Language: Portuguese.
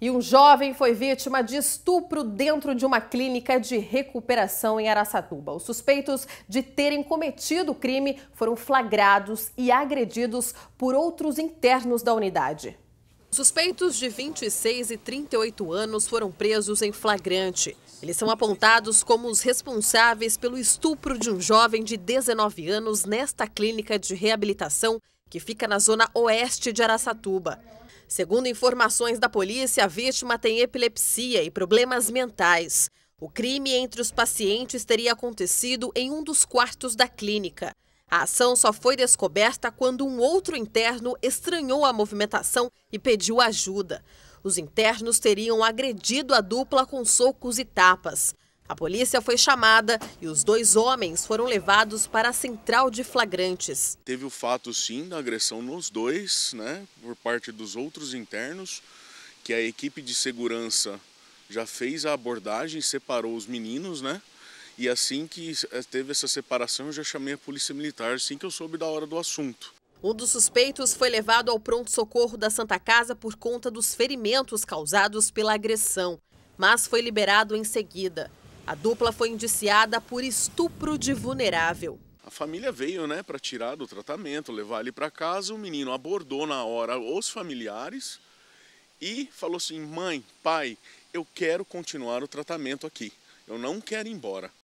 E um jovem foi vítima de estupro dentro de uma clínica de recuperação em Araçatuba. Os suspeitos de terem cometido o crime foram flagrados e agredidos por outros internos da unidade. Suspeitos de 26 e 38 anos foram presos em flagrante. Eles são apontados como os responsáveis pelo estupro de um jovem de 19 anos nesta clínica de reabilitação que fica na zona oeste de Araçatuba. Segundo informações da polícia, a vítima tem epilepsia e problemas mentais. O crime entre os pacientes teria acontecido em um dos quartos da clínica. A ação só foi descoberta quando um outro interno estranhou a movimentação e pediu ajuda. Os internos teriam agredido a dupla com socos e tapas. A polícia foi chamada e os dois homens foram levados para a central de flagrantes. Teve o fato, sim, da agressão nos dois, né, por parte dos outros internos, que a equipe de segurança já fez a abordagem, separou os meninos, né? E assim que eh, teve essa separação, eu já chamei a polícia militar, assim que eu soube da hora do assunto. Um dos suspeitos foi levado ao pronto-socorro da Santa Casa por conta dos ferimentos causados pela agressão, mas foi liberado em seguida. A dupla foi indiciada por estupro de vulnerável. A família veio, né, para tirar do tratamento, levar ele para casa. O menino abordou na hora os familiares e falou assim: "Mãe, pai, eu quero continuar o tratamento aqui. Eu não quero ir embora.